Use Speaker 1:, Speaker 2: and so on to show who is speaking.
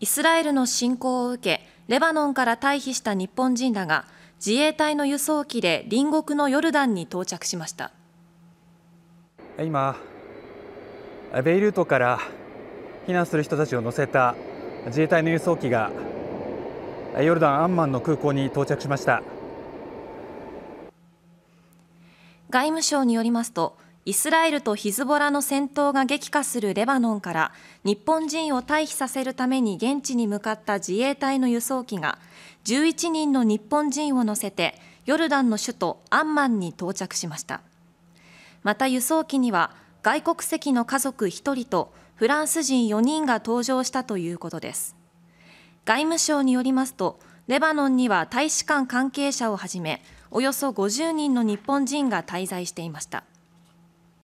Speaker 1: イスラエルの侵攻を受け、レバノンから退避した日本人らが、自衛隊の輸送機で隣国のヨルダンに到着しました。
Speaker 2: 今、ベイルートから避難する人たちを乗せた自衛隊の輸送機が、ヨルダン・アンマンの空港に到着しました。
Speaker 1: 外務省によりますと、イスラエルとヒズボラの戦闘が激化するレバノンから日本人を退避させるために現地に向かった自衛隊の輸送機が11人の日本人を乗せてヨルダンの首都アンマンに到着しましたまた輸送機には外国籍の家族1人とフランス人4人が搭乗したということです外務省によりますとレバノンには大使館関係者をはじめおよそ50人の日本人が滞在していました